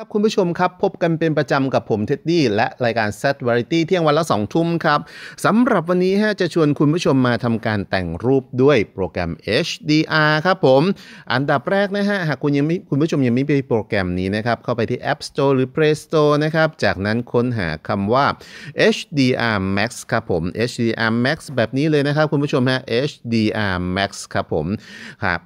ครับคุณผู้ชมครับพบกันเป็นประจำกับผมเท็ดดี้และรายการ s ซ t Variety เที่ยงวันละสองทุ่มครับสำหรับวันนี้ฮะจะชวนคุณผู้ชมมาทำการแต่งรูปด้วยโปรแกรม HDR ครับผม อันดับแรกนะฮะหากคุณยังไม่คุณผู้ชมยังไม่ไปโปรแกรมนี้นะครับเข้าไปที่ App Store หรือ Play Store นะครับจากนั้นค้นหาคำว่า HDR Max ครับผม HDR Max แบบนี้เลยนะครับคุณผู้ชมฮะ HDR Max ครับผม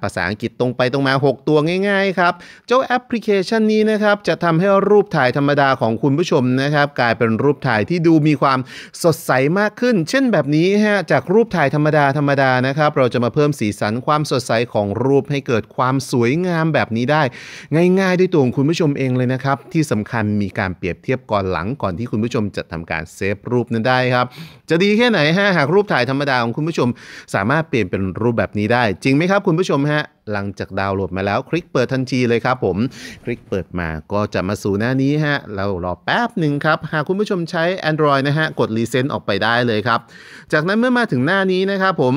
ภาษาอังกฤษตรงไปตรงมา 6 ตัวง่ายๆครับเจ้าแอปพลิเคชันนี้นะครับจะทำให้รูปถ่ายธรรมดาของคุณผู้ชมนะครับ กลายเป็นรูปถ่ายที่ดูมีความสดใสมากขึ้น เช่นแบบนี้ฮะจากรูปถ่ายธรรมดาธรรมดานะครับเราจะมาเพิ่มสีสันความสดใสของรูปให้เกิดความสวยงามแบบนี้ได้ง่ายๆด้วยตัวของคุณผู้ชมเองเลยนะครับ ที่สำคัญมีการเปรียบเทียบก่อนหลังก่อนที่คุณผู้ชมจะทำการเซฟรูปนั้นได้ครับจะดีแค่ไหนฮะหากรูปถ่ายธรรมดาของคุณผู้ชม สามารถเปลี่ยนเป็นรูปแบบนี้ได้ จริงไหมครับ คุณผู้ชมฮะหลังจากดาวน์โหลดมาแล้วคลิกเปิดทันทีเลยครับผม คลิกเปิดมาก็จะมาสู่หน้านี้ฮะ เรารอแป๊บหนึ่งครับ หากคุณผู้ชมใช้ Android นะฮะ กดรีเซ็ตออกไปได้เลยครับ จากนั้นเมื่อมาถึงหน้านี้นะครับผม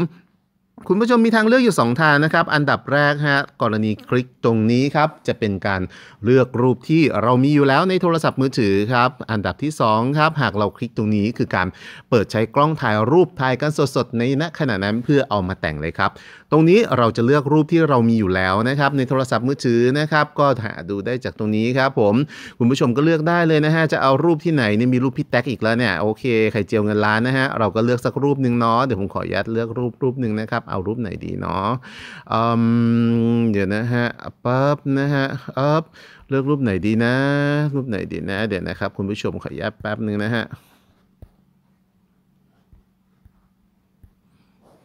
คุณผู้ชมมีทางเลือกอยู่ 2 ทางนะครับ อันดับแรกฮะกรณีคลิกตรงนี้ครับ จะเป็นการเลือกรูปที่เรามีอยู่แล้ว ในโทรศัพท์มือถือครับอันดับที่2ครับหากเราคลิกตรงนี้คือการเปิดใช้กล้องถ่ายรูปถ่ายกันสดๆในณขณะนั้นเพื่อเอามาแต่งเลยครับ ตรงนี้เราจะเลือกรูปที่เรามีอยู่แล้วนะครับ ในโทรศัพท์มือถือนะครับ ก็หาดูได้จากตรงนี้ครับ ผม คุณผู้ชมก็เลือกได้เลยนะฮะจะเอารูปที่ไหนนี่มีรูปพี่แท็กอีกแล้วเนี่ยโอเคไข่เจียวเงินล้านนะฮะเราก็เลือกสักรูปหนึ่งเนาะเดี๋ยวผมขอยัดเลือกรูปรูปหนึ่งนะครับเอารูปไหนดีเนาะเดี๋ยวนะฮะปั๊บนะฮะอับเลือกรูปไหนดีนะ รูปไหนดีนะ เดี๋ยวนะครับ คุณผู้ชมขอแยุาแป๊บนึงนะฮะ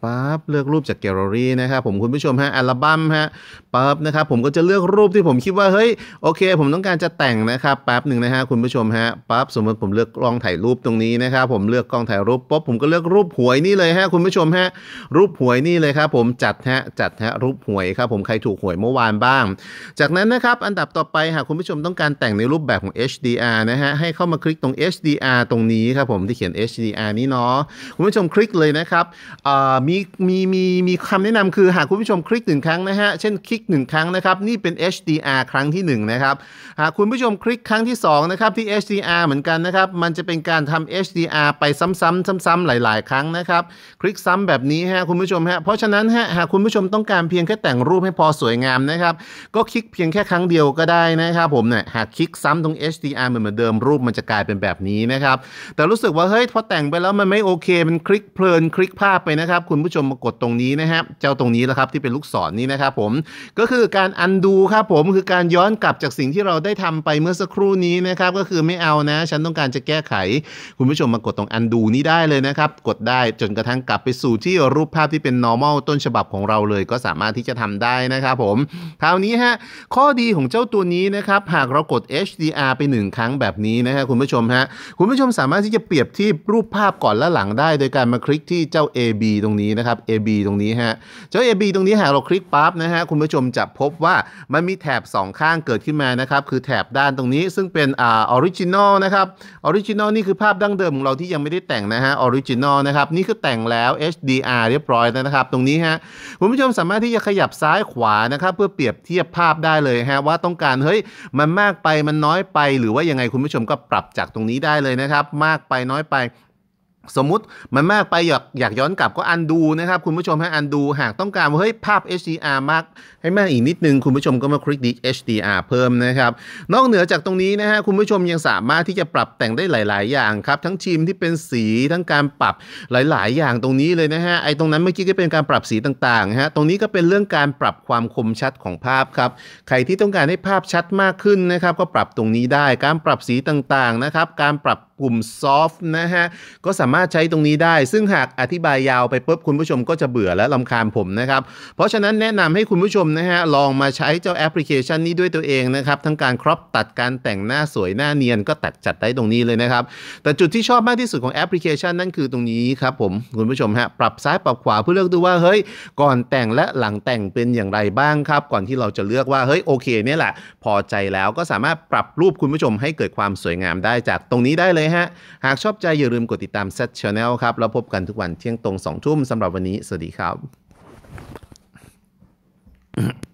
ปั๊บ เลือกรูปจากแกลเลอรี่นะครับผมคุณผู้ชมฮะอัลบั้มฮะปั๊บนะครับผมก็จะเลือกรูปที่ผมคิดว่าเฮ้ยโอเค ผมต้องการจะแต่งนะครับแป๊บหนึ่งนะฮะคุณผู้ชมฮะปั๊บสมมติผมเลือกกล้องถ่ายรูปตรงนี้นะครับผมเลือกกล้องถ่ายรูปปั๊บผมก็เลือกรูปหวยนี่เลยฮะคุณผู้ชมฮะรูปหวยนี่เลยครับผมจัดฮะจัดฮะรูปหวยครับผมใครถูกหวยเมื่อวานบ้าง จากนั้นนะครับอันดับต่อไปหากคุณผู้ชมต้องการแต่งในรูปแบบของ HDR นะฮะให้เข้ามาคลิกตรง HDR ตรงนี้ครับผมที่เขียน HDR นี้เนาะคุณผู้ชมคลิกเลยนะครับมีมีมีมีมีคำแนะนำคือหากคุณผู้ชมคลิกหนึ่งครั้งนะฮะเช่นคลิกหนึ่งครั้งนะครับนี่เป็น HDR ครั้งที่1นะครับหากคุณผู้ชมคลิกครั้งที่2นะครับที่ HDR เหมือนกันนะครับมันจะเป็นการทำ HDR ไปซ้ำๆซ้ำๆหลาย ๆ ครั้งนะครับ คลิกซ้ำแบบนี้ฮะคุณผู้ชมฮะเพราะฉะนั้นฮะหากคุณผู้ชมต้องการเพียงแค่แต่งรูปให้พอสวยงามนะครับก็คลิกเพียงแค่ครั้งเดียวก็ได้นะครับผมเนี่ยหากคลิกซ้ำตรง HDR เหมือนเดิมรูปมันจะกลายเป็นแบบนี้นะครับแต่รู้สึกว่าเฮ้ยพอแต่งไปแล้วมันไม่โอเค มันคลิกเพลินคลิกภาพไปนะครับคุณผู้ชมมากดตรงนี้นะครับเจ้าตรงนี้แหละครับที่เป็นลูกศรนนี้นะครับผม ก็คือการอันดูครับผมคือการย้อนกลับจากสิ่งที่เราได้ทำไปเมื่อสักครู่นี้นะครับ ก็คือไม่เอานะ ฉันต้องการจะแก้ไข คุณผู้ชมมากดตรงอันดูนี้ได้เลยนะครับ กดได้จนกระทั่งกลับไปสู่ที่รูปภาพที่เป็น normal ต้นฉบับของเราเลย ก็สามารถที่จะทำได้นะครับผม คราวนี้ฮะ ข้อดีของเจ้าตัวนี้นะครับ หากเรากด HDR ไป1ครั้งแบบนี้นะครับคุณผู้ชมฮะ คุณผู้ชมสามารถที่จะเปรียบที่รูปภาพก่อนและหลังได้ โดยการมาคลิกที่เจ้า AB ตรงนี้ี้นะครับ AB ตรงนี้ฮะเจ้า AB ตรงนี้ หากเราคลิกปั๊บนะฮะ คุณผู้ชมจะพบว่ามันมีแถบ 2 ข้างเกิดขึ้นมานะครับ คือแถบด้านตรงนี้ซึ่งเป็นอ่าออริจินอลนะครับ ออริจินอลนี่คือภาพดั้งเดิมของเราที่ยังไม่ได้แต่งนะฮะ ออริจินอลนะครับนี่คือแต่งแล้ว HDR เรียบร้อยแล้วนะครับตรงนี้ฮะ คุณผู้ชมสามารถที่จะขยับซ้ายขวานะครับเพื่อเปรียบเทียบภาพได้เลยฮะว่าต้องการเฮ้ยมันมากไปมันน้อยไป หรือว่ายังไงคุณผู้ชมก็ปรับจากตรงนี้ได้เลยนะครับมากไปน้อยไปสมมุติมันมากไปอยากอยากย้อนกลับก็อันดูนะครับคุณผู้ชมให้อันดูหากต้องการว่าเฮ้ยภาพ HDR มากให้มากอีกนิดนึงคุณผู้ชมก็มาคลิกดี HDR เพิ่มนะครับนอกเหนือจากตรงนี้นะฮะคุณผู้ชมยังสามารถที่จะปรับแต่งได้หลาย ๆ อย่างครับทั้งชิมที่เป็นสีทั้งการปรับหลาย ๆ อย่างตรงนี้เลยนะฮะไอตรงนั้นเมื่อกี้ก็เป็นการปรับสีต่าง ๆ ฮะตรงนี้ก็เป็นเรื่องการปรับความคมชัดของภาพครับใครที่ต้องการให้ภาพชัดมากขึ้นนะครับก็ปรับตรงนี้ได้การปรับสีต่าง ๆ นะครับการปรับลุ่มซอฟต์นะฮะก็สามารถใช้ตรงนี้ได้ ซึ่งหากอธิบายยาวไปปุ๊บคุณผู้ชมก็จะเบื่อและลำคาญผมนะครับ เพราะฉะนั้นแนะนำให้คุณผู้ชมนะฮะลองมาใช้เจ้าแอปพลิเคชันนี้ด้วยตัวเองนะครับทั้งการครอปตัดการแต่งหน้าสวยหน้าเนียนก็ตัดจัดได้ตรงนี้เลยนะครับแต่จุดที่ชอบมากที่สุดของแอปพลิเคชันนั่นคือตรงนี้ครับผมคุณผู้ชมฮะปรับซ้ายปรับขวาเพื่อเลือกดูว่าเฮ้ย ก่อนแต่งและหลังแต่งเป็นอย่างไรบ้างครับ ก่อนที่เราจะเลือกว่าเฮ้ยโอเคเนี่ยแหละพอใจแล้วก็สามารถปรับรูปคุณผู้ชมให้เกิดความสวยงามได้จากตรงนี้ได้เลยฮะหากชอบใจอย่าลืมกดติดตาม Set Channel ครับแล้วพบกันทุกวันเที่ยงตรง2ทุ่มสำหรับวันนี้ สวัสดีครับ